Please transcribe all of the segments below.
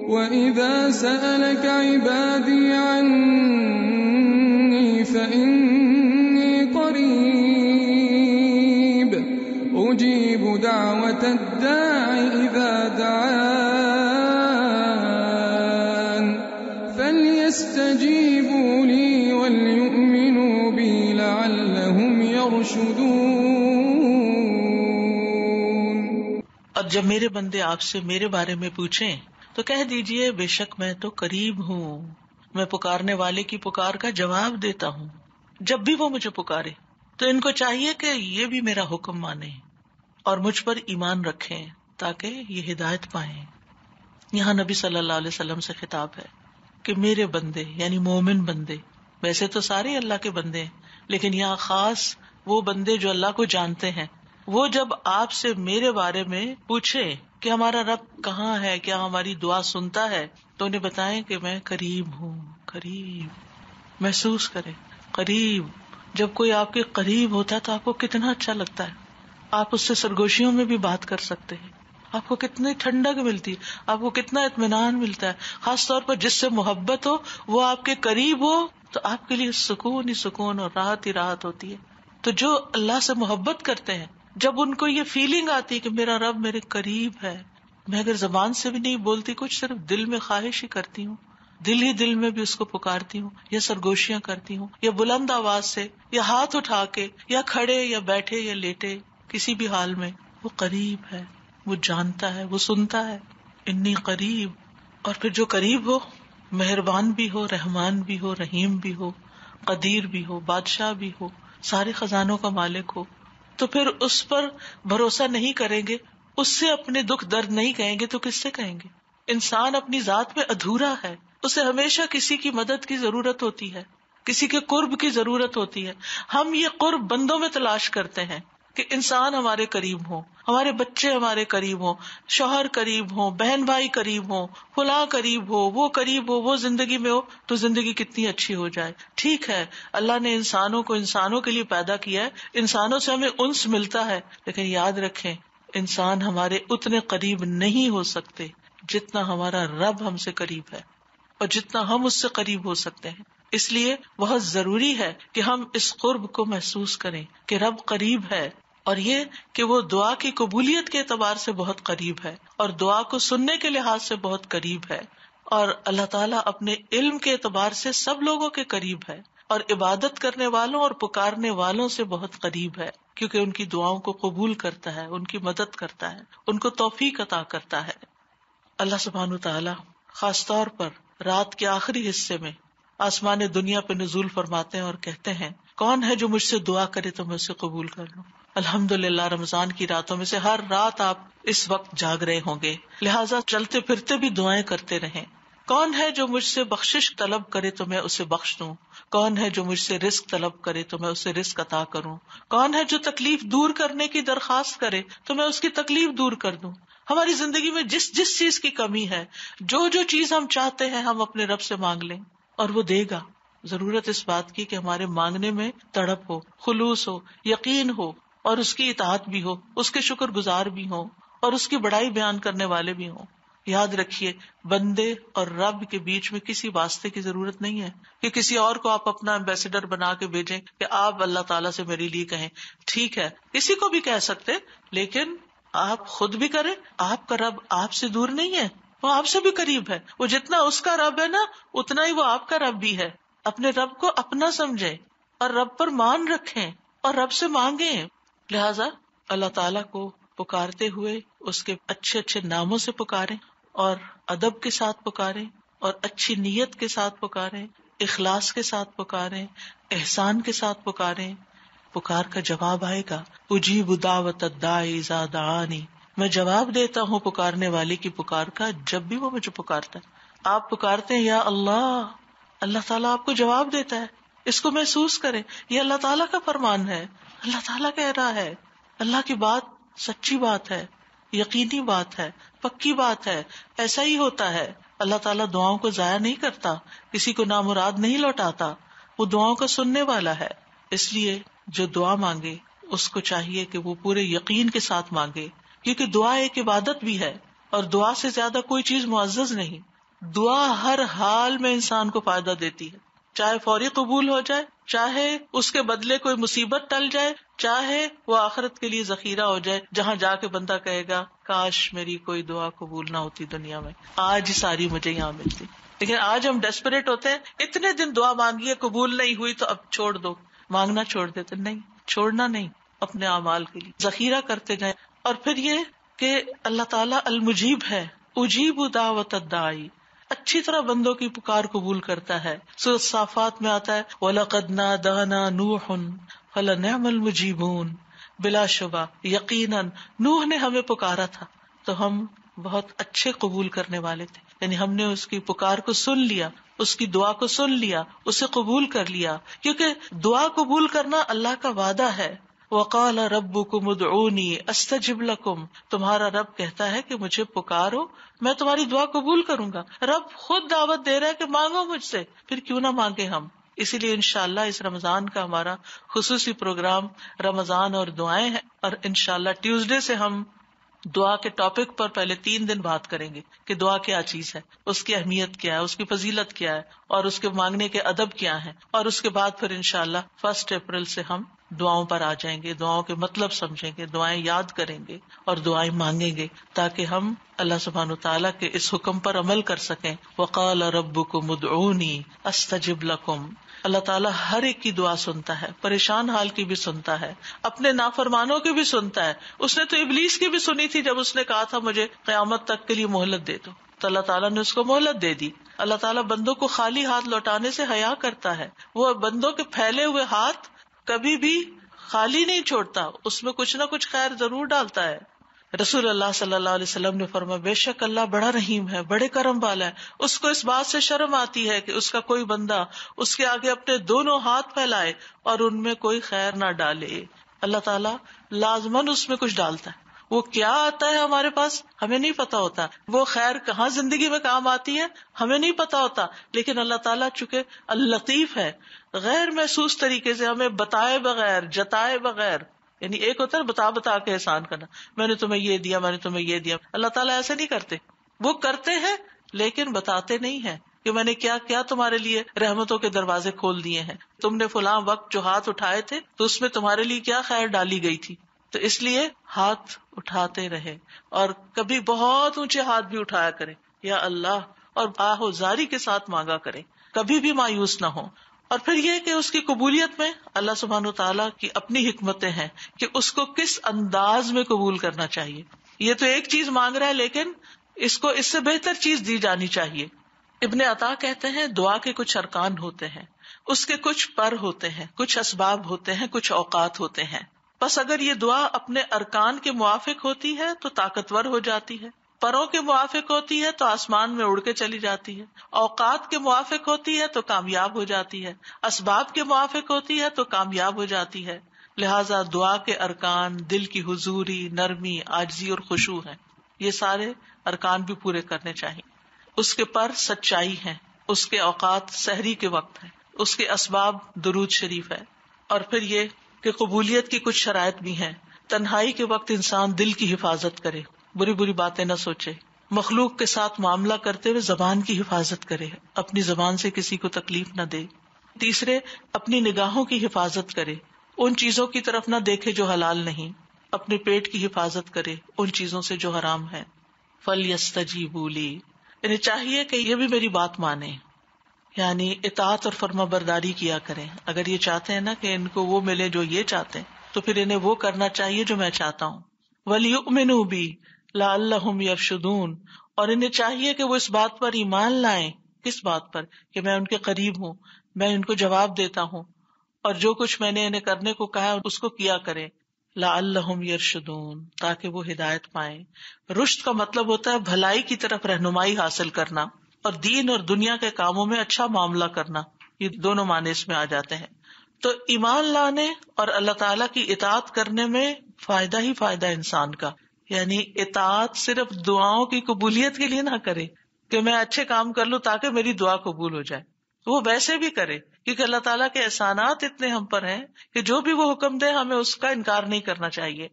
وإذا سألك عبادي عني فإني قريب أجيب دعوة الداع إذا دعان فليستجيبوا لي وليؤمنوا بي لعلهم يرشدون और ميري بندي बंदे ميري باري مي में तो कह दीजिए बेशक मैं तो करीब हूँ मैं पुकारने वाले की पुकार का जवाब देता हूँ जब भी वो मुझे पुकारे तो इनको चाहिए कि ये भी मेरा हुक्म माने और मुझ पर ईमान रखे ताकि ये हिदायत पाए यहाँ नबी सल्लल्लाहु अलैहि वसल्लम से खिताब है कि मेरे बंदे यानी मोमिन बंदे वैसे तो सारे अल्लाह के बंदे हैं लेकिन यहाँ खास वो बंदे जो अल्लाह को जानते हैं वो जब आपसे मेरे बारे में पूछे कि हमारा रब कहाँ है क्या हमारी दुआ सुनता है तो उन्हें बताएं कि मैं करीब हूँ करीब महसूस करे करीब जब कोई आपके करीब होता है तो आपको कितना अच्छा लगता है आप उससे सरगोशियों में भी बात कर सकते हैं आपको कितनी ठंडक मिलती है आपको कितना इतमान मिलता है खास तौर पर जिससे मोहब्बत हो वो आपके करीब हो तो आपके लिए सुकून ही सुकून और राहत ही राहत होती है तो जो अल्लाह से मोहब्बत करते हैं जब उनको ये फीलिंग आती कि मेरा रब मेरे करीब है मैं अगर जबान से भी नहीं बोलती कुछ सिर्फ दिल में ख्वाहिश ही करती हूँ दिल ही दिल में भी उसको पुकारती हूँ या सरगोशियां करती हूँ या बुलंद आवाज से या हाथ उठा के या खड़े या बैठे या लेटे किसी भी हाल में वो करीब है वो जानता है वो सुनता है इन्नी करीब और फिर जो करीब हो मेहरबान भी हो रहमान भी हो रहीम भी हो कदीर भी हो बादशाह भी हो सारे खजानों का मालिक हो तो फिर उस पर भरोसा नहीं करेंगे उससे अपने दुख दर्द नहीं कहेंगे तो किससे कहेंगे इंसान अपनी जात में अधूरा है उसे हमेशा किसी की मदद की जरूरत होती है किसी के कुर्ब की जरूरत होती है हम ये कुर्ब बंदों में तलाश करते हैं कि इंसान हमारे करीब हो हमारे बच्चे हमारे करीब हो शोहर करीब हो बहन भाई करीब हो फुला करीब हो वो करीब हो वो जिंदगी में हो तो जिंदगी कितनी अच्छी हो जाए ठीक है अल्लाह ने इंसानों को इंसानों के लिए पैदा किया है इंसानों से हमें उन्स मिलता है लेकिन याद रखे इंसान हमारे उतने करीब नहीं हो सकते जितना हमारा रब हमसे करीब है और जितना हम उससे करीब हो सकते हैं इसलिए बहुत जरूरी है कि हम इस कुर्ब को महसूस करें कि रब करीब है और ये कि वो दुआ की कबूलियत के अतबार से बहुत करीब है और दुआ को सुनने के लिहाज से बहुत करीब है और अल्लाह ताला अपने इल्म के एतबार से सब लोगों के करीब है और इबादत करने वालों और पुकारने वालों से बहुत करीब है क्योंकि उनकी दुआओं को कबूल करता है उनकी मदद करता है उनको तोफीक अता करता है अल्लाह सुबहान तला खास तौर पर रात के आखिरी हिस्से में आसमान दुनिया पे नजूल फरमाते हैं और कहते हैं कौन है जो मुझसे दुआ करे तो मैं उसे कबूल कर लूँ अल्हम्दुलिल्लाह रमजान की रातों में से हर रात आप इस वक्त जाग रहे होंगे लिहाजा चलते फिरते भी दुआएं करते रहें कौन है जो मुझसे बख्शिश तलब करे तो मैं उसे बख्श दूं कौन है जो मुझसे रिस्क तलब करे तो मैं उसे रिस्क अता करूं कौन है जो तकलीफ दूर करने की दरखास्त करे तो मैं उसकी तकलीफ दूर कर दूं हमारी जिंदगी में जिस जिस चीज की कमी है जो जो चीज हम चाहते हैं हम अपने रब से मांग लें और वो देगा जरूरत इस बात की कि हमारे मांगने में तड़प हो खुलूस हो यकीन हो और उसकी इताहत भी हो उसके शुक्र गुजार भी हो और उसकी बड़ाई बयान करने वाले भी हों याद रखिए बंदे और रब के बीच में किसी वास्ते की जरूरत नहीं है कि किसी और को आप अपना एम्बेसडर बना के भेजें कि आप अल्लाह ताला से मेरे लिए कहें ठीक है किसी को भी कह सकते लेकिन आप खुद भी करें आपका रब आपसे दूर नहीं है वो आपसे भी करीब है वो जितना उसका रब है ना उतना ही वो आपका रब भी है अपने रब को अपना समझे और रब पर मान रखे और रब से मांगे लिहाजा अल्लाह ताला को पुकारते हुए उसके अच्छे अच्छे नामों से पुकारे और अदब के साथ पुकारे और अच्छी नीयत के साथ पुकारे इखलास के साथ पुकारे एहसान के साथ पुकारे पुकार का जवाब आएगा उजी बुदावत दानी मैं जवाब देता हूँ पुकारने वाले की पुकार का जब भी वो मुझे पुकारता है आप पुकारते हैं या अल्लाह अल्लाह ताला आपको जवाब देता है इसको महसूस करें ये अल्लाह ताला का फरमान है अल्लाह ताला कह रहा है अल्लाह की बात सच्ची बात है यकीनी बात है पक्की बात है ऐसा ही होता है अल्लाह ताला दुआओं को जाया नहीं करता किसी को नामुराद नहीं लौटाता वो दुआओं को सुनने वाला है इसलिए जो दुआ मांगे उसको चाहिए कि वो पूरे यकीन के साथ मांगे क्योंकि दुआ एक इबादत भी है और दुआ से ज्यादा कोई चीज मुआज नहीं दुआ हर हाल में इंसान को फायदा देती है चाहे फौरी कबूल हो जाए चाहे उसके बदले कोई मुसीबत टल जाए चाहे वो आखरत के लिए जखीरा हो जाए जहां जाके बंदा कहेगा काश मेरी कोई दुआ कबूल ना होती दुनिया में आज सारी मुझे यहाँ मिलती लेकिन आज हम डेस्परेट होते हैं इतने दिन दुआ मांगी है कबूल नहीं हुई तो अब छोड़ दो मांगना छोड़ देते नहीं छोड़ना नहीं अपने अमाल के लिए जखीरा करते जाए और फिर ये कि अल्लाह तला अलमुजीब है उजीब उदावत दाई अच्छी तरह बंदों की पुकार कबूल करता है सूरत साफात में आता है वलकद ना दाना नूहन फला नमल मुजीबून बिलाशुबा यकीन नूह ने हमें पुकारा था तो हम बहुत अच्छे कबूल करने वाले थे यानी हमने उसकी पुकार को सुन लिया उसकी दुआ को सुन लिया उसे कबूल कर लिया क्योंकि दुआ कबूल करना अल्लाह का वादा है वकाल रब कुमदनी अस्तजिब लकुम तुम्हारा रब कहता है कि मुझे पुकारो मैं तुम्हारी दुआ कबूल करूंगा रब खुद दावत दे रहा है कि मांगो मुझसे फिर क्यों ना मांगे हम इसीलिए इनशाला इस रमजान का हमारा खसूसी प्रोग्राम रमजान और दुआएं हैं और इनशाला ट्यूसडे से हम दुआ के टॉपिक पर पहले तीन दिन बात करेंगे कि दुआ क्या चीज है उसकी अहमियत क्या है उसकी फजीलत क्या है और उसके मांगने के अदब क्या है और उसके बाद फिर इनशाला फर्स्ट अप्रैल से हम दुआओं पर आ जाएंगे दुआओं के मतलब समझेंगे दुआएं याद करेंगे और दुआएं मांगेंगे ताकि हम अल्लाह सुबहान तला के इस हुक्म पर अमल कर सके वकाल रब को मुदनी अस्तजिब लकुम अल्लाह ताला हर एक की दुआ सुनता है परेशान हाल की भी सुनता है अपने नाफरमानों की भी सुनता है उसने तो इबलीस की भी सुनी थी जब उसने कहा था मुझे क्यामत तक के लिए मोहलत दे दो तो अल्लाह ताला ने उसको मोहलत दे दी अल्लाह ताला बंदों को खाली हाथ लौटाने से हया करता है वो बंदों के फैले हुए हाथ कभी भी खाली नहीं छोड़ता उसमें कुछ ना कुछ खैर जरूर डालता है रसूल अल्लाह सल्लल्लाहु अलैहि वसल्लम ने फरमा बेशक अल्लाह बड़ा रहीम है बड़े करम वाला है उसको इस बात से शर्म आती है कि उसका कोई बंदा उसके आगे अपने दोनों हाथ फैलाए और उनमें कोई खैर ना डाले अल्लाह ताला लाजमन उसमें कुछ डालता है वो क्या आता है हमारे पास हमें नहीं पता होता वो खैर कहाँ जिंदगी में काम आती है हमें नहीं पता होता लेकिन अल्लाह ताला चूंकि लतीफ है गैर महसूस तरीके से हमें बताए बगैर जताए बगैर यानी एक होता है बता बता के एहसान करना मैंने तुम्हें ये दिया मैंने तुम्हें ये दिया अल्लाह ताला ऐसे नहीं करते वो करते हैं लेकिन बताते नहीं है कि मैंने क्या क्या तुम्हारे लिए रहमतों के दरवाजे खोल दिए हैं तुमने फुला वक्त जो हाथ उठाए थे तो उसमें तुम्हारे लिए क्या खैर डाली गई थी तो इसलिए हाथ उठाते रहे और कभी बहुत ऊंचे हाथ भी उठाया करे या अल्लाह और आहोजारी के साथ मांगा करे कभी भी मायूस ना हो और फिर ये कि उसकी कबूलियत में अल्लाह सुबहान तला की अपनी हिकमतें हैं कि उसको किस अंदाज में कबूल करना चाहिए ये तो एक चीज मांग रहा है लेकिन इसको इससे बेहतर चीज दी जानी चाहिए इबन अता कहते हैं दुआ के कुछ अरकान होते हैं उसके कुछ पर होते हैं कुछ असबाब होते हैं कुछ औकात होते हैं बस अगर ये दुआ अपने अरकान के मुआफिक होती है तो ताकतवर हो जाती है परों के मुआफिक होती है तो आसमान में उड़ के चली जाती है औकात के मुआफिक होती है तो कामयाब हो जाती है इसबाब के मुआफिक होती है तो कामयाब हो जाती है लिहाजा दुआ के अरकान दिल की हजूरी नरमी आजी और खुशू है ये सारे अरकान भी पूरे करने चाहिए उसके पर सच्चाई है उसके औकात शहरी के वक्त है उसके असबाब दरूद शरीफ है और फिर ये कि कबूलियत की कुछ शराय भी है तन्हाई के वक्त इंसान दिल की हिफाजत करे बुरी बुरी बातें न सोचे मखलूक के साथ मामला करते हुए जबान की हिफाजत करे अपनी जबान से किसी को तकलीफ न दे तीसरे अपनी निगाहों की हिफाजत करे उन चीजों की तरफ ना देखे जो हलाल नहीं अपने पेट की हिफाजत करे उन चीजों से जो हराम है फल यस्तजी बोली इन्हें चाहिए कि ये भी मेरी बात माने यानी इतात और फर्मा बरदारी किया करें अगर ये चाहते हैं ना कि इनको वो मिले जो ये चाहते हैं तो फिर इन्हें वो करना चाहिए जो मैं चाहता हूँ वलियुमिनु भी लाम यफशुदून और इन्हें चाहिए कि वो इस बात पर ईमान लाएं किस बात पर कि मैं उनके करीब हूँ मैं उनको जवाब देता हूँ और जो कुछ मैंने इन्हें करने को कहा उसको किया करें लाम यरशदून ताकि वो हिदायत पाए रुश्त का मतलब होता है भलाई की तरफ रहनुमाई हासिल करना और दीन और दुनिया के कामों में अच्छा मामला करना ये दोनों माने इसमें आ जाते हैं तो ईमान लाने और अल्लाह ताला की इतात करने में फायदा ही फायदा इंसान का यानी इतात सिर्फ दुआओं की कबूलियत के लिए ना करे कि मैं अच्छे काम कर लूँ ताकि मेरी दुआ कबूल हो जाए वो वैसे भी करे क्योंकि अल्लाह ताला के एहसानात इतने हम पर हैं कि जो भी वो हुक्म दे हमें उसका इनकार नहीं करना चाहिए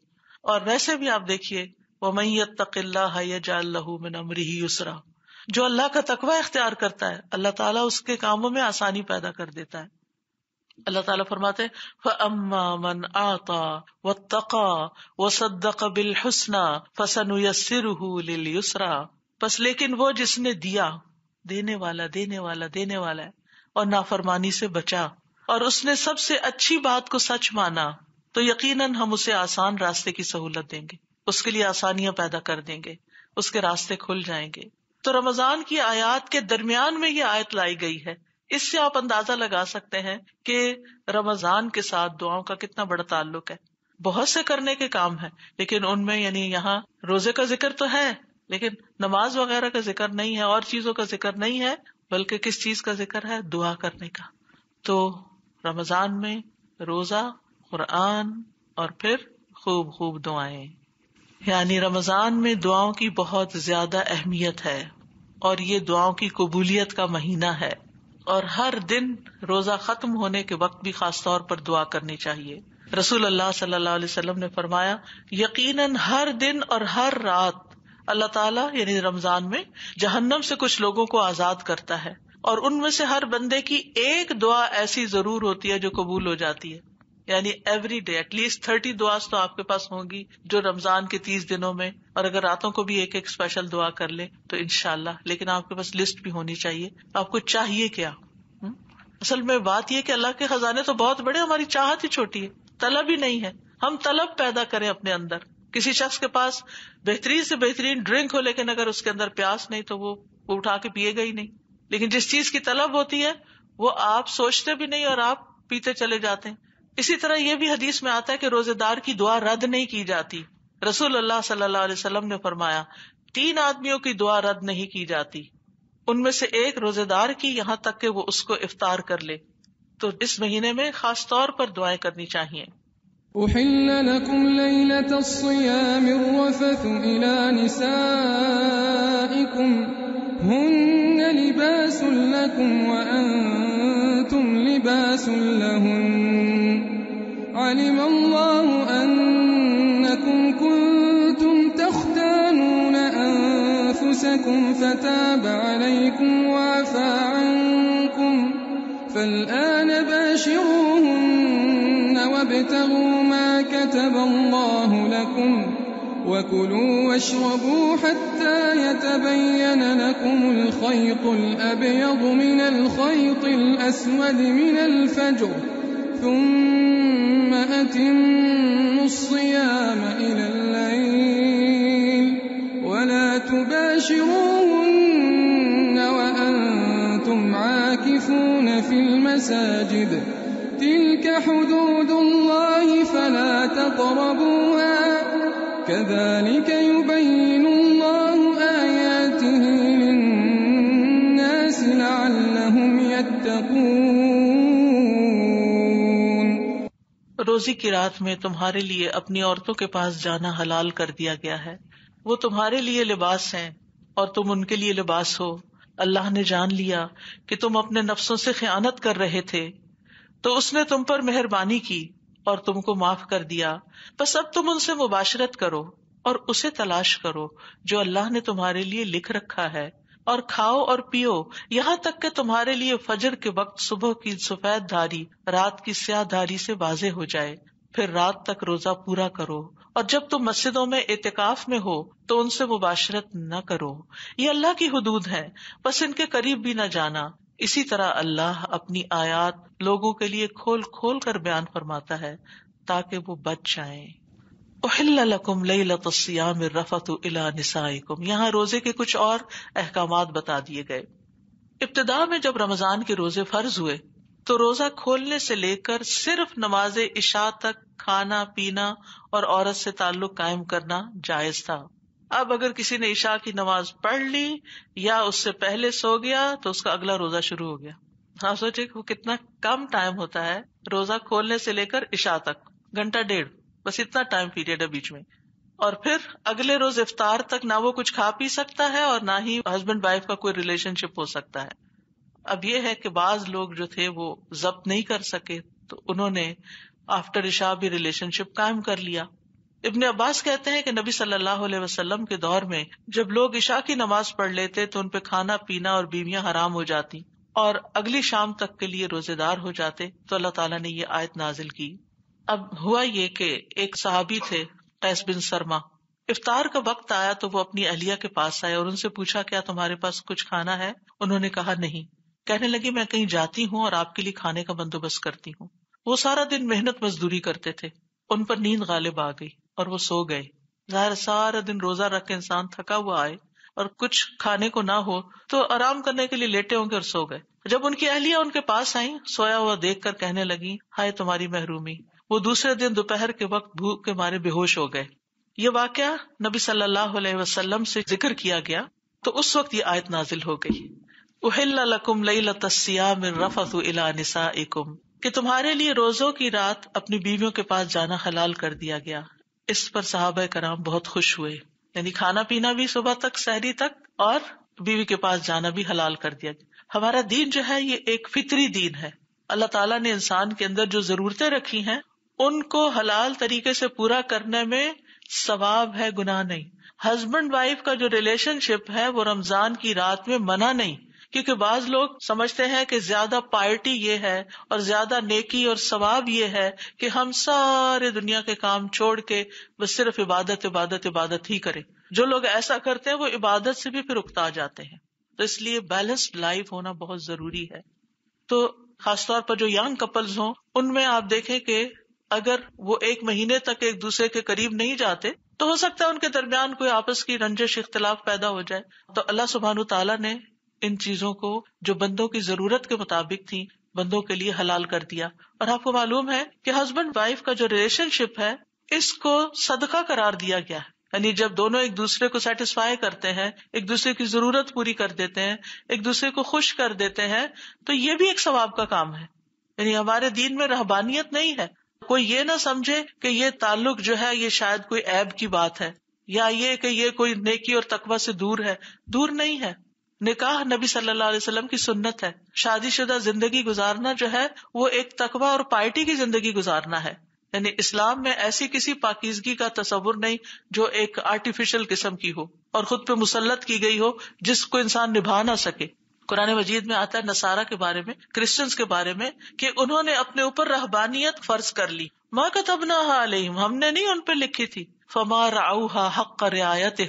और वैसे भी आप देखिए वमैत तकिल्ला हया जाहू मिन अमरी उसरा जो अल्लाह का तकवा इख्तियार करता है अल्लाह ताला उसके कामों में आसानी पैदा कर देता है अल्लाह ताला फरमाते मन आता व तका व सद्दक बिल हसना फसन लिल युसरा बस लेकिन वो जिसने दिया देने वाला देने वाला देने वाला है और नाफरमानी से बचा और उसने सबसे अच्छी बात को सच माना तो यकीनन हम उसे आसान रास्ते की सहूलत देंगे उसके लिए आसानियां पैदा कर देंगे उसके रास्ते खुल जाएंगे तो रमजान की आयात के दरमियान में ये आयत लाई गई है इससे आप अंदाजा लगा सकते हैं कि रमजान के साथ दुआओं का कितना बड़ा ताल्लुक है बहुत से करने के काम है लेकिन उनमें यानी यहाँ रोजे का जिक्र तो है लेकिन नमाज वगैरह का जिक्र नहीं है और चीजों का जिक्र नहीं है बल्कि किस चीज का जिक्र है दुआ करने का तो रमजान में रोजा कुरान और फिर खूब खूब दुआएं यानी रमजान में दुआओं की बहुत ज्यादा अहमियत है और ये दुआओं की कबूलियत का महीना है और हर दिन रोजा खत्म होने के वक्त भी खास तौर पर दुआ करनी चाहिए रसूल अल्लाह सल्लल्लाहु ने फरमाया यकीनन हर दिन और हर रात अल्लाह ताला यानी रमजान में जहन्नम से कुछ लोगों को आजाद करता है और उनमें से हर बंदे की एक दुआ ऐसी जरूर होती है जो कबूल हो जाती है यानी एवरी डे एटलीस्ट थर्टी दुआ तो आपके पास होंगी जो रमजान के तीस दिनों में और अगर रातों को भी एक एक स्पेशल दुआ कर ले तो इनशाला लेकिन आपके पास लिस्ट भी होनी चाहिए आपको चाहिए क्या हुँ? हम्म? असल में बात यह कि अल्लाह के खजाने तो बहुत बड़े हमारी चाहत ही छोटी है तलब ही नहीं है हम तलब पैदा करें अपने अंदर किसी शख्स के पास बेहतरीन से बेहतरीन ड्रिंक हो लेकिन अगर उसके अंदर प्यास नहीं तो वो उठा के पिएगा गई नहीं लेकिन जिस चीज की तलब होती है वो आप सोचते भी नहीं और आप पीते चले जाते हैं इसी तरह यह भी हदीस में आता है कि रोजेदार की दुआ रद्द नहीं की जाती रसूल अल्लाह सल्लल्लाहु अलैहि वसल्लम ने फरमाया तीन आदमियों की दुआ रद्द नहीं की जाती उनमें से एक रोजेदार की यहाँ तक के वो उसको इफ्तार कर ले तो इस महीने में खास तौर पर दुआएं करनी चाहिए لباس لكم وأنتم لباس لهن علم الله أنكم كنتم تختانون أنفسكم فتاب عليكم وعفى عنكم فالآن باشروهن وابتغوا ما كتب الله لكم وكلوا واشربوا حتى يتبين لكم الخيط الأبيض من الخيط الأسود من الفجر ثم فأتموا الصيام إلى الليل ولا تباشروهن وأنتم عاكفون في المساجد تلك حدود الله فلا تقربوها كذلك रोजी की रात में तुम्हारे लिए अपनी औरतों के पास जाना हलाल कर दिया गया है वो तुम्हारे लिए लिबास हैं और तुम उनके लिए लिबास हो अल्लाह ने जान लिया कि तुम अपने नफ्सों से खयानत कर रहे थे तो उसने तुम पर मेहरबानी की और तुमको माफ कर दिया बस अब तुम उनसे मुबाशरत करो और उसे तलाश करो जो अल्लाह ने तुम्हारे लिए लिख रखा है और खाओ और पियो यहाँ तक के तुम्हारे लिए फजर के वक्त सुबह की सफेद धारी रात की स्याह धारी से वाजे हो जाए फिर रात तक रोजा पूरा करो और जब तुम मस्जिदों में एहतिकाफ में हो तो उनसे मुबाशरत न करो ये अल्लाह की हदूद है बस इनके करीब भी न जाना इसी तरह अल्लाह अपनी आयात लोगों के लिए खोल खोल कर बयान फरमाता है ताकि वो बच जाए यहाँ रोजे के कुछ और अहकाम बता दिए गए इब्तदा में जब रमजान के रोजे फर्ज हुए तो रोजा खोलने से लेकर सिर्फ नमाज इशा तक खाना पीना और औरत से ताल्लुक कायम करना जायज था अब अगर किसी ने इशा की नमाज पढ़ ली या उससे पहले सो गया तो उसका अगला रोजा शुरू हो गया हाँ सोचे वो कितना कम टाइम होता है रोजा खोलने से लेकर इशा तक घंटा डेढ़ बस इतना टाइम पीरियड है बीच में और फिर अगले रोज इफ्तार तक ना वो कुछ खा पी सकता है और ना ही हस्बैंड वाइफ का कोई रिलेशनशिप हो सकता है अब ये है कि बाज लोग जो थे वो जब्त नहीं कर सके तो उन्होंने आफ्टर इशा भी रिलेशनशिप कायम कर लिया इब्ने अब्बास कहते हैं कि नबी सल्लल्लाहु अलैहि वसल्लम के दौर में जब लोग इशा की नमाज पढ़ लेते तो उनपे खाना पीना और बीवियां हराम हो जाती और अगली शाम तक के लिए रोजेदार हो जाते तो अल्लाह ताला ने ये आयत नाजिल की अब हुआ ये के एक साहबी थे कैस बिन सरमा इफ्तार का वक्त आया तो वो अपनी अहलिया के पास आये और उनसे पूछा क्या तुम्हारे पास कुछ खाना है उन्होंने कहा नहीं कहने लगी मैं कहीं जाती हूँ और आपके लिए खाने का बंदोबस्त करती हूँ वो सारा दिन मेहनत मजदूरी करते थे उन पर नींद गालिब आ गई और वो सो गए जाहिर सारा दिन रोजा रख के इंसान थका हुआ आए और कुछ खाने को ना हो तो आराम करने के लिए लेटे होंगे और सो गए जब उनकी अहलिया उनके पास आई सोया हुआ देख कर कहने लगी हाय तुम्हारी महरूमी वो दूसरे दिन दोपहर के वक्त भूख के मारे बेहोश हो गए ये वाक्य नबी सल्लल्लाहु से जिक्र किया गया तो उस वक्त ये आयत नाजिल हो गई उहिल्लकुम लई लतस्याम रफत इला निसा कि तुम्हारे लिए रोजों की रात अपनी बीवियों के पास जाना हलाल कर दिया गया इस पर साहब कराम बहुत खुश हुए यानी खाना पीना भी सुबह तक शहरी तक और बीवी के पास जाना भी हलाल कर दिया गया हमारा दीन जो है ये एक फित्री दीन है अल्लाह तला ने इंसान के अंदर जो जरूरतें रखी है उनको हलाल तरीके से पूरा करने में सवाब है गुनाह नहीं हस्बैंड वाइफ का जो रिलेशनशिप है वो रमजान की रात में मना नहीं क्योंकि बाज लोग समझते हैं कि ज्यादा पार्टी ये है और ज्यादा नेकी और सवाब ये है कि हम सारे दुनिया के काम छोड़ के बस सिर्फ इबादत इबादत इबादत ही करें जो लोग ऐसा करते हैं वो इबादत से भी फिर उकता जाते हैं तो इसलिए बैलेंस्ड लाइफ होना बहुत जरूरी है तो खासतौर पर जो यंग कपल्स हों उनमें आप देखें कि अगर वो एक महीने तक एक दूसरे के करीब नहीं जाते तो हो सकता है उनके दरमियान कोई आपस की रंजिश इख्तलाफ पैदा हो जाए तो अल्लाह सुबहान तला ने इन चीजों को जो बंदों की जरूरत के मुताबिक थी बंदों के लिए हलाल कर दिया और आपको मालूम है कि हस्बैंड वाइफ का जो रिलेशनशिप है इसको सदका करार दिया गया है यानी जब दोनों एक दूसरे को सेटिस्फाई करते हैं एक दूसरे की जरूरत पूरी कर देते हैं एक दूसरे को खुश कर देते हैं तो ये भी एक सवाब का काम है यानी हमारे दीन में रहबानियत नहीं है कोई ये ना समझे कि ये ताल्लुक जो है ये शायद कोई ऐब की बात है या ये कि ये कोई नेकी और तकबा से दूर है दूर नहीं है निकाह नबी सल्लल्लाहु अलैहि वसल्लम की सुन्नत है शादीशुदा जिंदगी गुजारना जो है वो एक तकबा और पार्टी की जिंदगी गुजारना है यानी इस्लाम में ऐसी किसी पाकिजगी का तस्वुर नहीं जो एक आर्टिफिशियल किस्म की हो और खुद पे मुसलत की गई हो जिसको इंसान निभा ना सके कुरान मजीद में आता है नसारा के बारे में क्रिश्चियंस के बारे में कि उन्होंने अपने ऊपर रहबानियत फर्ज कर ली माँ का तबना आलिम हमने नहीं उन पर लिखी थी फमा राउहा हक रियायत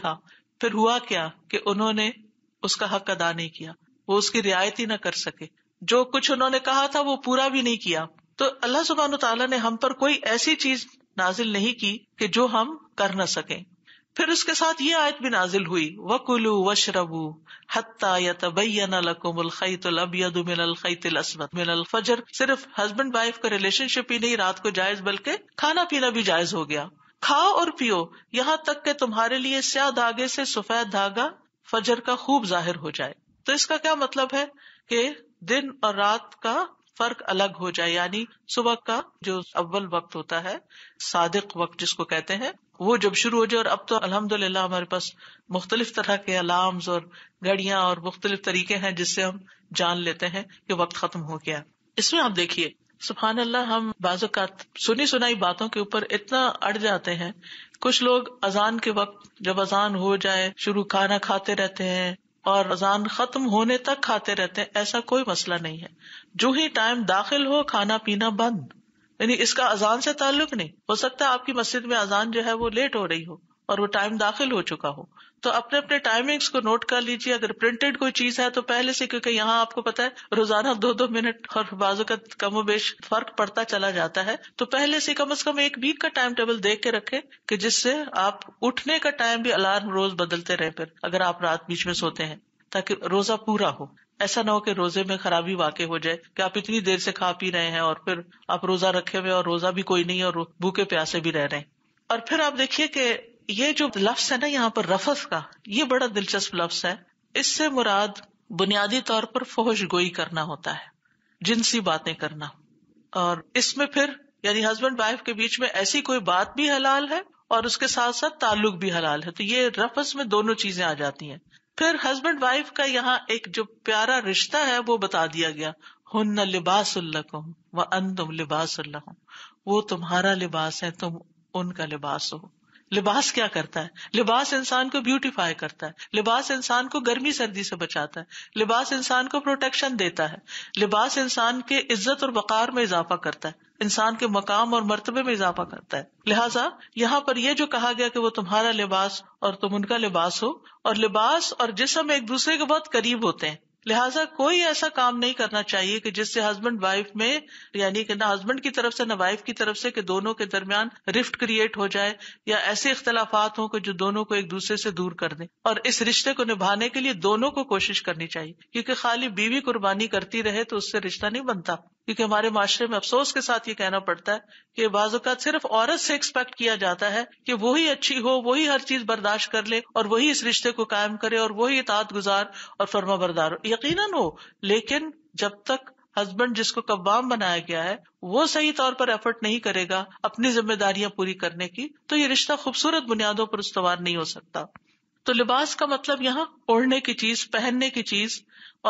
फिर हुआ क्या कि उन्होंने उसका हक अदा नहीं किया वो उसकी रियायत ही न कर सके जो कुछ उन्होंने कहा था वो पूरा भी नहीं किया तो अल्लाह सुबहान तला ने हम पर कोई ऐसी चीज नाजिल नहीं की कि जो हम कर न सकें फिर उसके साथ ये आयत भी नाजिल हुई वकुलू वशरबू हत्याबैनकुमलखैतलबयदमिनलखैतलअस्मतमिनलफजर सिर्फ हस्बैंड वाइफ का रिलेशनशिप ही नहीं रात को जायज बल्कि खाना पीना भी जायज हो गया खाओ और पियो यहाँ तक के तुम्हारे लिए स्या धागे से सफेद धागा फजर का खूब जाहिर हो जाए तो इसका क्या मतलब है कि दिन और रात का फर्क अलग हो जाए यानी सुबह का जो अव्वल वक्त होता है सादिक वक्त जिसको कहते हैं वो जब शुरू हो जाए और अब तो अल्हम्दुलिल्लाह हमारे पास मुख्तलिफ तरह के अलार्म्स और घड़िया और मुख्तलिफ तरीके हैं जिससे हम जान लेते हैं कि वक्त खत्म हो गया इसमें आप देखिए सुबहान अल्लाह हम बाजात सुनी सुनाई बातों के ऊपर इतना अड़ जाते हैं कुछ लोग अजान के वक्त जब अजान हो जाए शुरू खाना खाते रहते हैं और अजान खत्म होने तक खाते रहते हैं ऐसा कोई मसला नहीं है जो ही टाइम दाखिल हो खाना पीना बंद यानी इसका अजान से ताल्लुक नहीं हो सकता है आपकी मस्जिद में अजान जो है वो लेट हो रही हो और वो टाइम दाखिल हो चुका हो तो अपने अपने टाइमिंग्स को नोट कर लीजिए अगर प्रिंटेड कोई चीज है तो पहले से क्योंकि यहाँ आपको पता है रोजाना दो दो मिनट और बाजू का कमो बेश फर्क पड़ता चला जाता है तो पहले से कम अज कम एक वीक का टाइम टेबल देख के रखे की जिससे आप उठने का टाइम भी अलार्म रोज बदलते रहे फिर अगर आप रात बीच में सोते हैं ताकि रोजा पूरा हो ऐसा ना हो कि रोजे में खराबी वाकई हो जाए कि आप इतनी देर से खा पी रहे हैं और फिर आप रोजा रखे हुए और रोजा भी कोई नहीं और भूखे प्यासे भी रह रहे हैं और फिर आप देखिए कि ये जो लफ्स है ना यहाँ पर रफस का ये बड़ा दिलचस्प लफ्स है इससे मुराद बुनियादी तौर पर फोहश गोई करना होता है जिनसी बातें करना और इसमें फिर यानी हस्बैंड वाइफ के बीच में ऐसी कोई बात भी हलाल है और उसके साथ साथ ताल्लुक भी हलाल है तो ये रफस में दोनों चीजें आ जाती हैं फिर हस्बैंड वाइफ का यहाँ एक जो प्यारा रिश्ता है वो बता दिया गया हुन लिबास व अन तुम लिबास वो तुम्हारा लिबास है तुम उनका लिबास हो लिबास क्या करता है लिबास इंसान को ब्यूटीफाई करता है लिबास इंसान को गर्मी सर्दी से बचाता है लिबास इंसान को प्रोटेक्शन देता है लिबास इंसान के इज्जत और बकार में इजाफा करता है इंसान के मकाम और मरतबे में इजाफा करता है लिहाजा यहाँ पर यह जो कहा गया कि वो तुम्हारा लिबास और तुम उनका लिबास हो और लिबास और जिसम एक दूसरे के बहुत करीब होते हैं लिहाजा कोई ऐसा काम नहीं करना चाहिए कि जिससे हस्बैंड वाइफ में यानी कि ना हस्बैंड की तरफ से ना वाइफ की तरफ से कि दोनों के दरमियान रिफ्ट क्रिएट हो जाए या ऐसे इख्तलाफात हों कि जो दोनों को एक दूसरे से दूर कर दें और इस रिश्ते को निभाने के लिए दोनों को कोशिश करनी चाहिए क्योंकि खाली बीवी कुर्बानी करती रहे तो उससे रिश्ता नहीं बनता क्योंकि हमारे माशरे में अफसोस के साथ ये कहना पड़ता है कि बाजुकात सिर्फ औरत से एक्सपेक्ट किया जाता है कि वही अच्छी हो वही हर चीज बर्दाश्त कर ले और वही इस रिश्ते को कायम करे और वही इतात गुजार और फर्मा बरदार हो यकीनन हो लेकिन जब तक हस्बैंड जिसको कब्बाम बनाया गया है वो सही तौर पर एफर्ट नहीं करेगा अपनी जिम्मेदारियां पूरी करने की तो ये रिश्ता खूबसूरत बुनियादों पर उसवार नहीं हो सकता तो लिबास का मतलब यहाँ ओढ़ने की चीज पहनने की चीज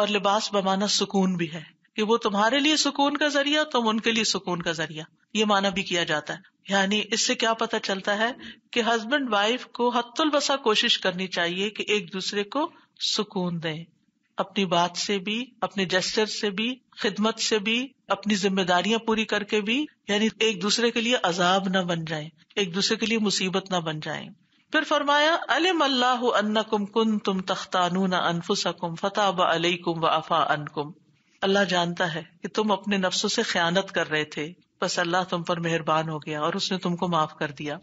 और लिबास बमाना सुकून भी है कि वो तुम्हारे लिए सुकून का जरिया तुम उनके लिए सुकून का जरिया ये माना भी किया जाता है यानी इससे क्या पता चलता है कि हस्बैंड वाइफ को हत्तुल बसा कोशिश करनी चाहिए कि एक दूसरे को सुकून दें अपनी बात से भी अपने जेस्टर से भी खिदमत से भी अपनी जिम्मेदारियां पूरी करके भी यानी एक दूसरे के लिए अजाब न बन जाए एक दूसरे के लिए मुसीबत न बन जाए फिर फरमाया अलम अल्लाह अन्नकुम कुन तुम तख्तानू न अनफु फताब अलैकुम व अफा अनकुम अल्लाह जानता है कि तुम अपने नफ्सों से ख्यानत कर रहे थे बस अल्लाह तुम पर मेहरबान हो गया और उसने तुमको माफ कर दिया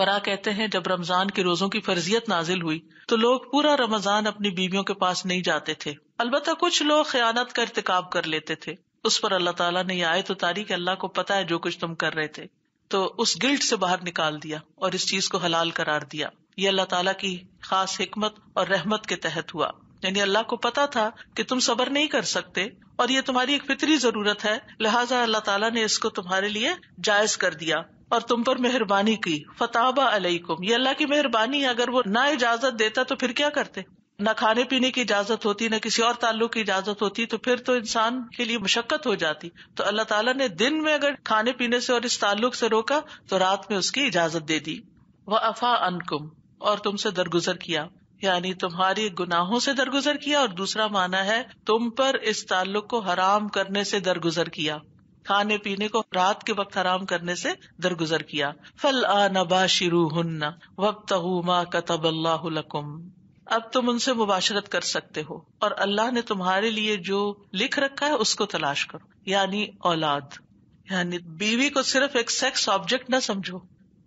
बरा कहते हैं जब रमजान के रोजों की फर्जियत नाजिल हुई तो लोग पूरा रमजान अपनी बीवियों के पास नहीं जाते थे अलबत् कुछ लोग खयानत का इरतकाब कर लेते थे उस पर अल्लाह तला ने आए तो तारीख अल्लाह को पता है जो कुछ तुम कर रहे थे तो उस गिल्ट से बाहर निकाल दिया और इस चीज को हलाल करार दिया ये अल्लाह तला की खास हिकमत और रहमत के तहत हुआ यानी अल्लाह को पता था की तुम सबर नहीं कर सकते और ये तुम्हारी एक फित्री जरूरत है लिहाजा अल्लाह तला ने इसको तुम्हारे लिए जायज कर दिया और तुम पर मेहरबानी की फताबा अलैकुम ये अल्लाह की मेहरबानी है अगर वो ना इजाजत देता तो फिर क्या करते न खाने पीने की इजाजत होती न किसी और ताल्लुक की इजाजत होती तो फिर तो इंसान के लिए मुशक्कत हो जाती तो अल्लाह ताला ने दिन में अगर खाने पीने से और इस ताल्लुक से रोका तो रात में उसकी इजाजत दे दी वह अफा अनकुम और तुमसे दरगुजर किया यानी तुम्हारी गुनाहों से दरगुजर किया और दूसरा माना है तुम पर इस ताल्लुक को हराम करने से दरगुजर किया खाने पीने को रात के वक्त आराम करने से दरगुजर किया फल आ नबा शिरू हन्ना वक्त माँ कतब अल्लाकुम अब तुम उनसे मुबाशरत कर सकते हो और अल्लाह ने तुम्हारे लिए जो लिख रखा है उसको तलाश करो यानी औलाद यानी बीवी को सिर्फ एक सेक्स ऑब्जेक्ट न समझो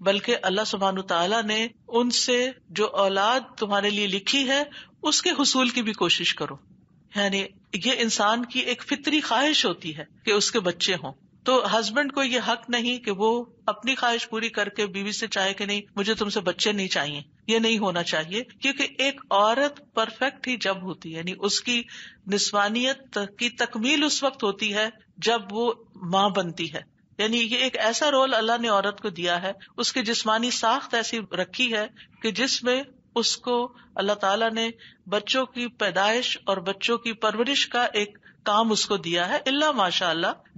बल्कि अल्लाह सुबहान तला ने उनसे जो औलाद तुम्हारे लिए लिखी है उसके हसूल की भी कोशिश करो यानी ये इंसान की एक फितरी ख्वाहिश होती है कि उसके बच्चे हों तो हस्बैंड को ये हक नहीं कि वो अपनी ख्वाहिश पूरी करके बीवी से चाहे कि नहीं मुझे तुमसे बच्चे नहीं चाहिए ये नहीं होना चाहिए क्योंकि एक औरत परफेक्ट ही जब होती है यानी उसकी निस्वानियत की तकमील उस वक्त होती है जब वो माँ बनती है यानी ये एक ऐसा रोल अल्लाह ने औरत को दिया है उसकी जिस्मानी साख्त ऐसी रखी है कि जिसमें उसको अल्लाह ताला ने बच्चों की पैदाइश और बच्चों की परवरिश का एक काम उसको दिया है इल्ला माशा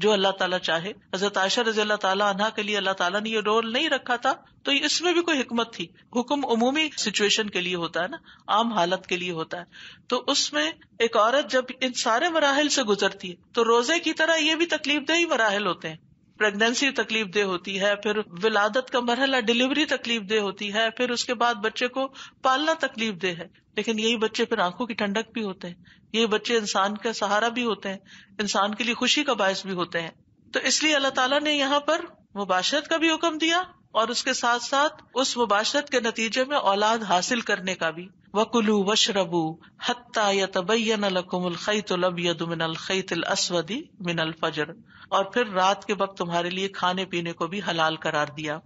जो अल्लाह ताला चाहे हजरत आयशा रजी अल्लाह के लिए अल्लाह ताला ने ये रोल नहीं रखा था तो इसमें भी कोई हिकमत थी हुक्म उमूमी सिचुएशन के लिए होता है ना आम हालत के लिए होता है तो उसमें एक औरत जब इन सारे मराहल से गुजरती है तो रोजे की तरह ये भी तकलीफ दही मराहल होते हैं प्रेगनेंसी तकलीफ दे होती है फिर विलादत का मरहला डिलीवरी तकलीफ दे होती है फिर उसके बाद बच्चे को पालना तकलीफ दे है लेकिन यही बच्चे फिर आंखों की ठंडक भी होते हैं यही बच्चे इंसान का सहारा भी होते हैं इंसान के लिए खुशी का बायस भी होते हैं तो इसलिए अल्लाह ताला ने यहाँ पर मुबाशरत का भी हुक्म दिया और उसके साथ साथ उस मुबाशरत के नतीजे में औलाद हासिल करने का भी वकुलू वशरबू हत्ता या तबैन लकुमल खैत लबियद मिनल खैत असवदी मिनल फजर और फिर रात के वक्त तुम्हारे लिए खाने पीने को भी हलाल करार दिया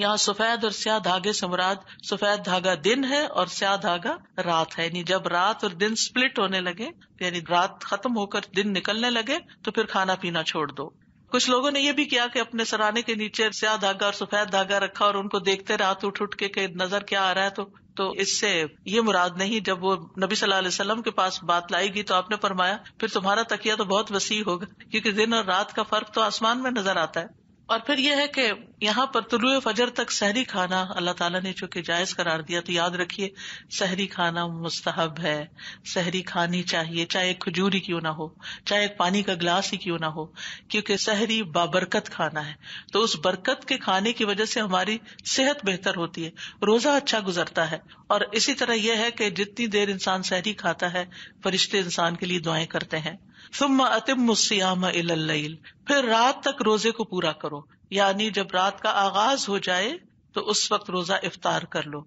यहाँ सफेद और स्या धागे से मुराद सफेद धागा दिन है और स्या धागा रात है यानी जब रात और दिन स्प्लिट होने लगे यानी रात खत्म होकर दिन निकलने लगे तो फिर खाना पीना छोड़ दो कुछ लोगों ने यह भी किया कि अपने सराहने के नीचे स्याह धागा और सफेद धागा रखा और उनको देखते रात उठ उठ के नजर क्या आ रहा है तो तो इससे ये मुराद नहीं जब वो नबी सल्लल्लाहु अलैहि वसल्लम के पास बात लाएगी तो आपने फरमाया फिर तुम्हारा तकिया तो बहुत वसी होगा क्योंकि दिन और रात का फर्क तो आसमान में नजर आता है और फिर यह है कि यहाँ पर तुलु फजर तक सहरी खाना अल्लाह ताला ने चूंकि जायज करार दिया तो याद रखिए सहरी खाना मुस्तहब है सहरी खानी चाहिए चाहे एक खजूरी क्यों ना हो चाहे एक पानी का गिलास ही क्यों ना हो क्योंकि सहरी बाबरकत खाना है तो उस बरकत के खाने की वजह से हमारी सेहत बेहतर होती है रोजा अच्छा गुजरता है और इसी तरह यह है कि जितनी देर इंसान सहरी खाता है फरिश्ते इंसान के लिए दुआएं करते हैं सुम्मा अतिम सियामा इल फिर रात तक रोजे को पूरा करो यानी जब रात का आगाज हो जाए तो उस वक्त रोजा इफ्तार कर लो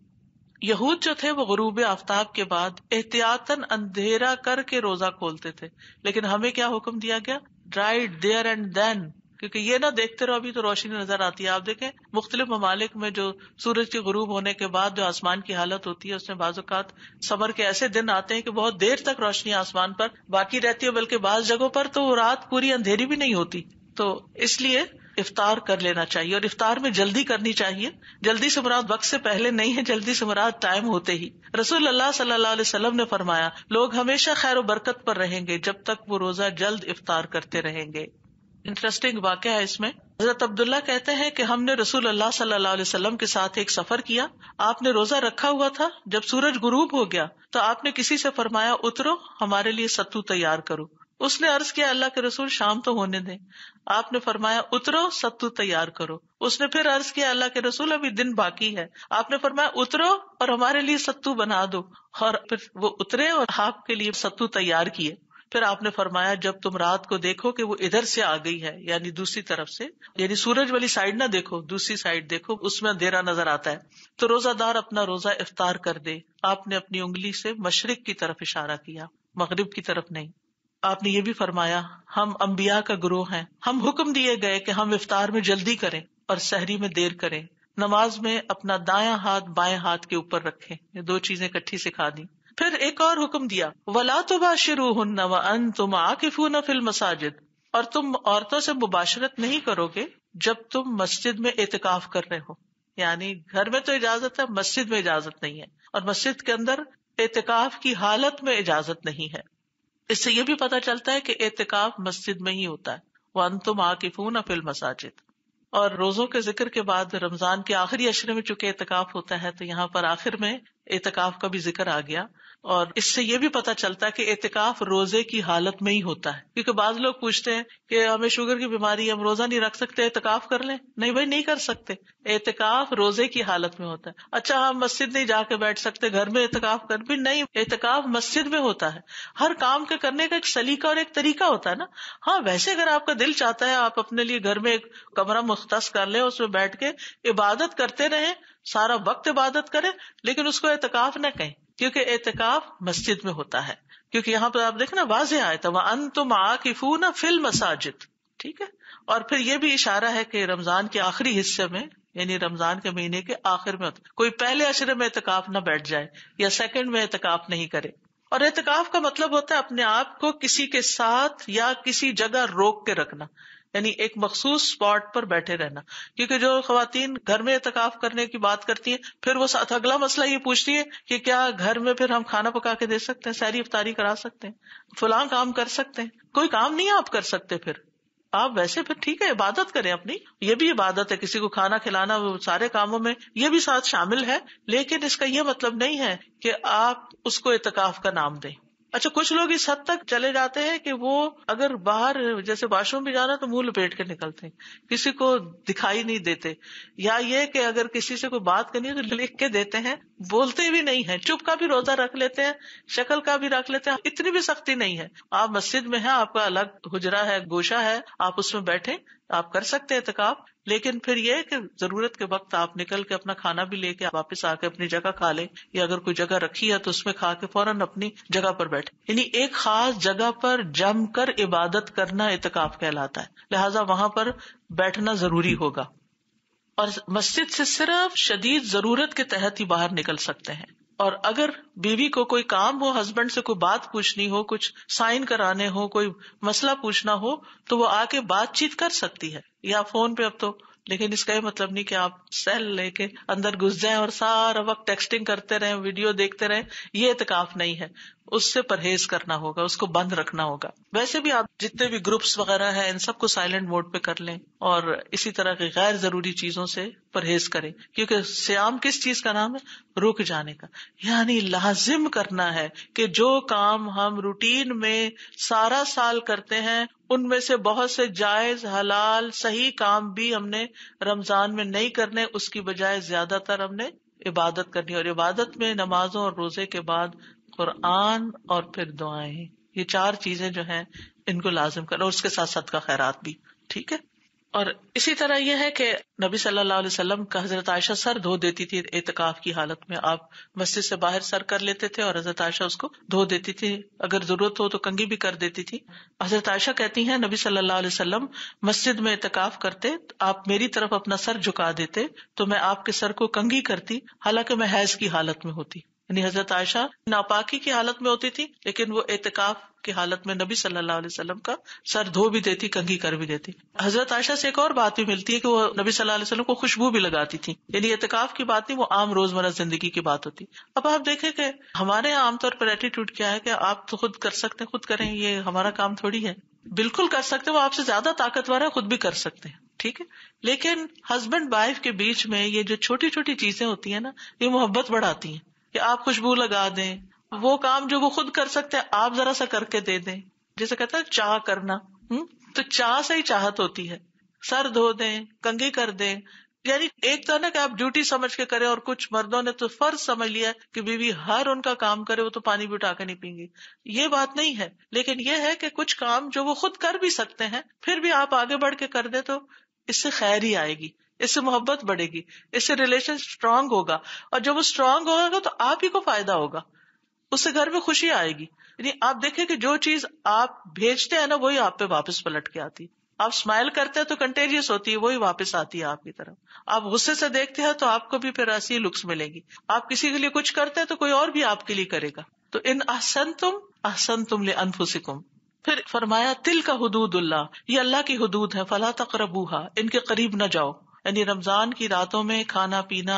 यहूद जो थे वो गरूब आफ्ताब के बाद एहतियातन अंधेरा करके रोजा खोलते थे लेकिन हमें क्या हुक्म दिया गया राइट देयर एंड देन क्योंकि ये ना देखते रहो अभी तो रोशनी नजर आती है आप देखें मुख्तलि ममालिक में जो सूरज के गरूब होने के बाद जो आसमान की हालत होती है उसमें बाजुकात समर के ऐसे दिन आते हैं कि बहुत देर तक रोशनी आसमान पर बाकी रहती है बल्कि बाद जगहों पर तो रात पूरी अंधेरी भी नहीं होती तो इसलिए इफ्तार कर लेना चाहिए और इफ्तार में जल्दी करनी चाहिए जल्दी से मुराद वक्त से पहले नहीं है जल्दी से मुराद टाइम होते ही रसूल अल्लाह सल्लल्लाहु अलैहि वसल्लम ने फरमाया लोग हमेशा खैर बरकत पर रहेंगे जब तक वो रोजा जल्द इफ्तार करते रहेंगे इंटरेस्टिंग वाक है इसमें हजरत अब्दुल्ला कहते हैं कि हमने रसूल अल्लाह सल्लल्लाहु अलैहि वसल्लम के साथ एक सफर किया आपने रोजा रखा हुआ था जब सूरज गुरूब हो गया तो आपने किसी से फरमाया उतरो हमारे लिए सत्तू तैयार करो उसने अर्ज किया अल्लाह के रसूल शाम तो होने दें आपने फरमाया उतरो सत्तू तैयार करो उसने फिर अर्ज किया अल्लाह के रसूल अभी दिन बाकी है आपने फरमाया उतरो और हमारे लिए सत्तू बना दो और फिर वो उतरे और आपके लिए सत्तू तैयार किए फिर आपने फरमाया जब तुम रात को देखो कि वो इधर से आ गई है यानी दूसरी तरफ से यानी सूरज वाली साइड ना देखो दूसरी साइड देखो उसमें अंधेरा नजर आता है तो रोजादार अपना रोजा इफ्तार कर दे आपने अपनी उंगली से मशरक की तरफ इशारा किया मगरब की तरफ नहीं आपने ये भी फरमाया हम अम्बिया का ग्रोह है हम हुक्म दिए गए की हम इफ्तार में जल्दी करें और शहरी में देर करें नमाज में अपना दाया हाथ बाएं हाथ के ऊपर रखे दो चीजें इकट्ठी सिखा दी फिर एक और हुक्म दिया वला तो बाशिरू हन्ना व अन न फिल मसाजिद और तुम औरतों से मुबाशरत नहीं करोगे जब तुम मस्जिद में एतकाफ कर रहे हो यानी घर में तो इजाजत है मस्जिद में इजाजत नहीं है और मस्जिद के अंदर एतकाफ की हालत में इजाजत नहीं है इससे यह भी पता चलता है कि एतकाफ मस्जिद में ही होता है वह वन तुम न फिल मसाजिद और रोजों के जिक्र के बाद रमजान के आखिरी अशरे में चूंकि एतकाफ होता है तो यहाँ पर आखिर में एतकाफ का भी जिक्र आ गया और इससे ये भी पता चलता है कि एहतिकाफ रोजे की हालत में ही होता है क्योंकि बाद लोग पूछते हैं कि हमें शुगर की बीमारी हम रोजा नहीं रख सकते एहतिकाफ कर ले नहीं भाई नहीं कर सकते एहतिकाफ रोजे की हालत में होता है अच्छा हम मस्जिद नहीं जाके बैठ सकते घर में एहतिकाफ कर भी नहीं एहतिकाफ मस्जिद में होता है हर काम के करने का एक सलीका और एक तरीका होता है ना हाँ वैसे अगर आपका दिल चाहता है आप अपने लिए घर में एक कमरा मुख्तस कर ले उसमें बैठ के इबादत करते रहे सारा वक्त इबादत करे लेकिन उसको एहतिकाफ न कहें क्योंकि एहतिकाफ मस्जिद में होता है क्योंकि यहाँ पर आप देखें ना वाज आए तो वह अन तुम आकिफू ना फिल मसाजिद ठीक है और फिर ये भी इशारा है कि रमजान के आखिरी हिस्से में यानी रमजान के महीने के आखिर में कोई पहले अशरे में एहतिकाफ ना बैठ जाए या सेकंड में एहतिकाफ नहीं करे और एहतिकाफ का मतलब होता है अपने आप को किसी के साथ या किसी जगह रोक के रखना यानी एक मखसूस स्पॉट पर बैठे रहना क्योंकि जो खातन घर में एहतकाफ करने की बात करती है फिर वो साथ अगला मसला ये पूछती है कि क्या घर में फिर हम खाना पका के दे सकते हैं सैरी इफ्तारी करा सकते हैं फुला काम कर सकते हैं कोई काम नहीं आप कर सकते फिर आप वैसे फिर ठीक है इबादत करें अपनी ये भी इबादत है किसी को खाना खिलाना वो सारे कामों में ये भी साथ शामिल है लेकिन इसका ये मतलब नहीं है कि आप उसको एतकाफ का नाम दें अच्छा कुछ लोग इस हद तक चले जाते हैं कि वो अगर बाहर जैसे वाशरूम भी जाना तो मुंह लपेट के निकलते हैं किसी को दिखाई नहीं देते या ये कि अगर किसी से कोई बात करनी है तो लिख के देते हैं बोलते भी नहीं है चुप का भी रोजा रख लेते हैं शक्ल का भी रख लेते हैं इतनी भी सख्ती नहीं है आप मस्जिद में है आपका अलग हुजरा है गोशा है आप उसमें बैठे आप कर सकते हैं एहतिकाफ लेकिन फिर यह कि जरूरत के वक्त आप निकल के अपना खाना भी लेके वापस आके अपनी जगह खा लें या अगर कोई जगह रखी है तो उसमें खा के फौरन अपनी जगह पर बैठे यानी एक खास जगह पर जमकर इबादत करना एहतिकाफ कहलाता है लिहाजा वहां पर बैठना जरूरी होगा और मस्जिद से सिर्फ शदीद जरूरत के तहत ही बाहर निकल सकते हैं और अगर बीवी को कोई काम हो हस्बैंड से कोई बात पूछनी हो कुछ साइन कराने हो कोई मसला पूछना हो तो वो आके बातचीत कर सकती है या फोन पे अब तो लेकिन इसका ये मतलब नहीं कि आप सेल लेके अंदर घुस जाएं और सारा वक्त टेक्सटिंग करते रहें वीडियो देखते रहें ये इतकाफ नहीं है उससे परहेज करना होगा उसको बंद रखना होगा वैसे भी आप जितने भी ग्रुप्स वगैरह हैं इन सबको साइलेंट मोड पे कर लें और इसी तरह की गैर जरूरी चीजों से परहेज करें क्योंकि श्याम किस चीज का नाम है रुक जाने का यानी लाजिम करना है कि जो काम हम रूटीन में सारा साल करते हैं उनमें से बहुत से जायज हलाल सही काम भी हमने रमजान में नहीं करने उसकी बजाय ज्यादातर हमने इबादत करनी और इबादत में नमाजों और रोजे के बाद कुरान और फिर दुआएं ये चार चीजें जो हैं इनको लाजिम करो और उसके साथ साथ का खैरात भी ठीक है और इसी तरह यह है कि नबी सल्लल्लाहु अलैहि वसल्लम का हजरत आयशा सर धो देती थी एतकाफ की हालत में आप मस्जिद से बाहर सर कर लेते थे और हजरत आयशा उसको धो देती थी अगर जरूरत हो तो कंगी भी कर देती थी हजरत आयशा कहती हैं नबी सल्लल्लाहु अलैहि वसल्लम मस्जिद में एतकाफ करते आप मेरी तरफ अपना सर झुका देते तो मैं आपके सर को कंगी करती हालांकि मैं हैज की हालत में होती यानी हजरत आयशा नापाकी की हालत में होती थी लेकिन वो एहतिकाफ की हालत में नबी सल्लल्लाहु अलैहि वसल्लम का सर धो भी देती कंघी कर भी देती हजरत आयशा से एक और बात भी मिलती है कि वो नबी सल्लल्लाहु अलैहि वसल्लम को खुशबू भी लगाती थी यानी एहतिकाफ की बात नहीं वो आम रोजमर्रा जिंदगी की बात होती अब आप देखें कि हमारे यहाँ आमतौर पर एटीट्यूड क्या है कि आप तो खुद कर सकते हैं खुद करें ये हमारा काम थोड़ी है बिल्कुल कर सकते हैं वो आपसे ज्यादा ताकतवर है खुद भी कर सकते हैं ठीक है लेकिन हस्बैंड वाइफ के बीच में ये जो छोटी छोटी चीजें होती है ना ये मोहब्बत बढ़ाती है कि आप खुशबू लगा दें वो काम जो वो खुद कर सकते हैं आप जरा सा करके दे दें जैसे कहते हैं चाह करना हुँ? हम्म? तो चाह से ही चाहत होती है सर धो दें कंगी कर दे यानी एक तो ना कि आप ड्यूटी समझ के करें और कुछ मर्दों ने तो फर्ज समझ लिया कि बीवी हर उनका काम करे वो तो पानी भी उठा कर नहीं पीएंगे ये बात नहीं है लेकिन ये है कि कुछ काम जो वो खुद कर भी सकते हैं फिर भी आप आगे बढ़ के कर दे तो इससे खैर ही आएगी इससे मोहब्बत बढ़ेगी इससे रिलेशन स्ट्रांग होगा और जब वो स्ट्रांग होगा तो आप ही को फायदा होगा उससे घर में खुशी आएगी यानी आप देखें कि जो चीज आप भेजते हैं ना वही आप पे वापस पलट के आती आप स्माइल करते हैं तो कंटेजियस होती है वही वापस आती है आपकी तरफ आप गुस्से से देखते हैं तो आपको भी फिर ऐसी लुक्स मिलेगी आप किसी के लिए कुछ करते हैं तो कोई और भी आपके लिए करेगा तो इन आसन तुम आसन तुम ले अनफुसिकुम फिर फरमाया तिल का हदूद ये अल्लाह की हदूद है फला तकरबूहा इनके करीब न जाओ यानी रमजान की रातों में खाना पीना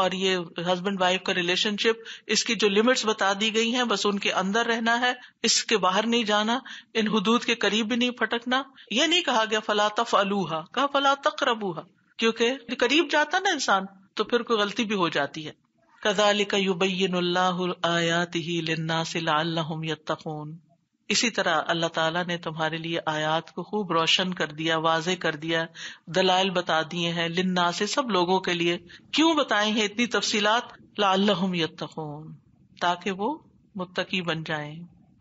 और ये हस्बैंड वाइफ का रिलेशनशिप इसकी जो लिमिट्स बता दी गई हैं बस उनके अंदर रहना है इसके बाहर नहीं जाना इन हदूद के करीब भी नहीं फटकना ये नहीं कहा गया फला तफ अलूहा कहा फला तकरबूहा क्योंकि करीब जाता ना इंसान तो फिर कोई गलती भी हो जाती है कदालिका युबैन आयात ही लिन्ना से लाल यत्तकून इसी तरह अल्लाह ताला ने तुम्हारे लिए आयात को खूब रोशन कर दिया वाजे कर दिया दलाल बता दिए हैं लिन्ना से सब लोगों के लिए क्यों बताए हैं इतनी तफसीलात लाहम यत्तून ताकि वो मुत्तकी बन जाए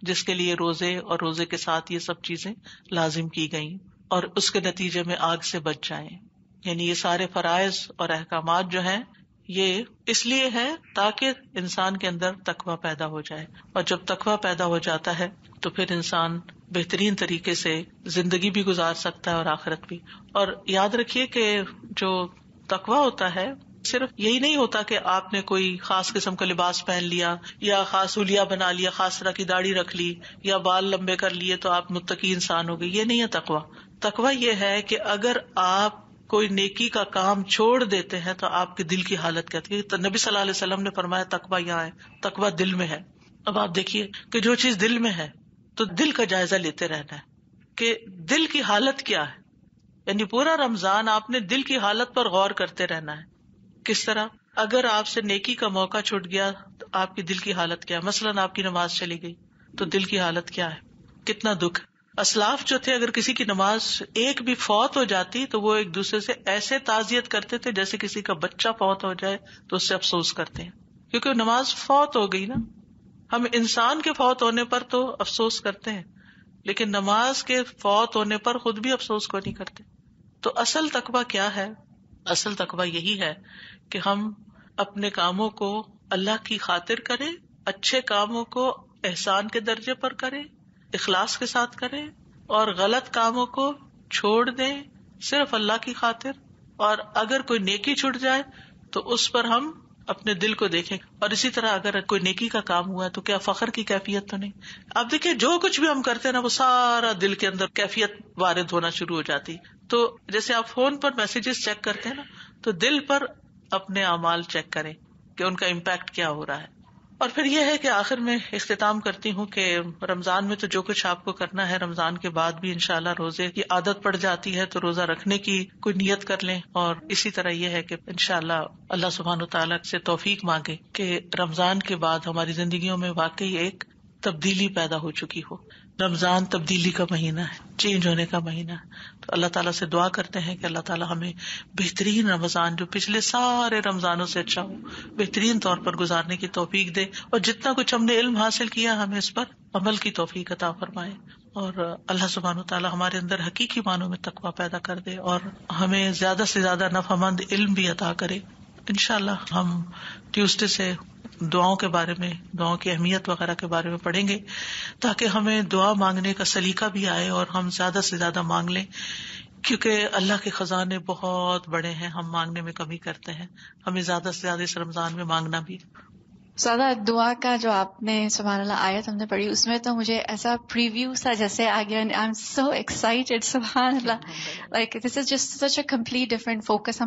जिसके लिए रोजे और रोजे के साथ ये सब चीजें लाजिम की गई और उसके नतीजे में आग से बच जाए यानी ये सारे फराइज और अहकाम जो है ये इसलिए है ताकि इंसान के अंदर तकवा पैदा हो जाए और जब तकवा पैदा हो जाता है तो फिर इंसान बेहतरीन तरीके से जिंदगी भी गुजार सकता है और आखिरत भी और याद रखिए कि जो तकवा होता है सिर्फ यही नहीं होता कि आपने कोई खास किस्म का लिबास पहन लिया या खास उलिया बना लिया खास तरह की दाढ़ी रख ली या बाल लंबे कर लिए तो आप मुतकी इंसान हो गए ये नहीं है तकवा तकवा यह है कि अगर आप कोई नेकी का काम छोड़ देते हैं तो आपके दिल की हालत कहती है तो नबी सल्लल्लाहु अलैहि वसल्लम ने फरमाया तकवा यहाँ है तकवा दिल में है अब आप देखिए कि जो चीज दिल में है तो दिल का जायजा लेते रहना है कि दिल की हालत क्या है यानी पूरा रमजान आपने दिल की हालत पर गौर करते रहना है किस तरह अगर आपसे नेकी का मौका छूट गया तो आपकी दिल की हालत क्या है मसलन आपकी नमाज चली गई तो दिल की हालत क्या है कितना दुख है असलाफ जो थे अगर किसी की नमाज एक भी फौत हो जाती तो वो एक दूसरे से ऐसे ताजियत करते थे जैसे किसी का बच्चा फौत हो जाए तो उससे अफसोस करते हैं क्योंकि नमाज फौत हो गई ना हम इंसान के फौत होने पर तो अफसोस करते हैं लेकिन नमाज के फौत होने पर खुद भी अफसोस को नहीं करते तो असल तकबा क्या है असल तकबा यही है कि हम अपने कामों को अल्लाह की खातिर करें अच्छे कामों को एहसान के दर्जे पर करें इखलास के साथ करें और गलत कामों को छोड़ दें सिर्फ अल्लाह की खातिर और अगर कोई नेकी छूट जाए तो उस पर हम अपने दिल को देखें और इसी तरह अगर कोई नेकी का काम हुआ है तो क्या फखर की कैफियत तो नहीं अब देखिए जो कुछ भी हम करते हैं ना वो सारा दिल के अंदर कैफियत वारिद होना शुरू हो जाती तो जैसे आप फोन पर मैसेजेस चेक करते हैं ना तो दिल पर अपने अमाल चेक करें कि उनका इम्पैक्ट क्या हो रहा है और फिर यह है कि आखिर में इख्ताम करती हूँ कि रमजान में तो जो कुछ आपको करना है रमजान के बाद भी इनशाला रोजे की आदत पड़ जाती है तो रोजा रखने की कोई नीयत कर लें और इसी तरह यह है कि इनशाला अल्लाह सुबहान तला से तोफीक मांगे कि रमजान के बाद हमारी जिंदगी में वाकई एक तब्दीली पैदा हो चुकी हो रमजान तब्दीली का महीना है चेंज होने का महीना है तो अल्लाह ताला से दुआ करते हैं कि अल्लाह ताला हमें बेहतरीन रमजान जो पिछले सारे रमजानों से अच्छा हो बेहतरीन तौर पर गुजारने की तोफीक दे और जितना कुछ हमने इल्म हासिल किया हमें इस पर अमल की तोफीक अता फरमाए और अल्लाह सुबहान ताला हमारे अंदर हकीकी मानों में तकवा पैदा कर दे और हमें ज्यादा से ज्यादा नफामंद इल्म भी अता करे इनशाला हम ट्यूसडे से दुआओं के बारे में दुआओं की अहमियत वगैरह के बारे में पढ़ेंगे ताकि हमें दुआ मांगने का सलीका भी आए और हम ज्यादा से ज्यादा मांग लें क्योंकि अल्लाह के खजाने बहुत बड़े हैं हम मांगने में कमी करते हैं हमें ज्यादा से ज्यादा इस रमजान में मांगना भी सदा दुआ का जो आपने सुबह अल्लाह आयत हमने पढ़ी उसमें तो मुझे ऐसा प्रीव्यू सा जैसे आ गया आई एम सो एक्साइटेड सुबह like this is just such a complete different focus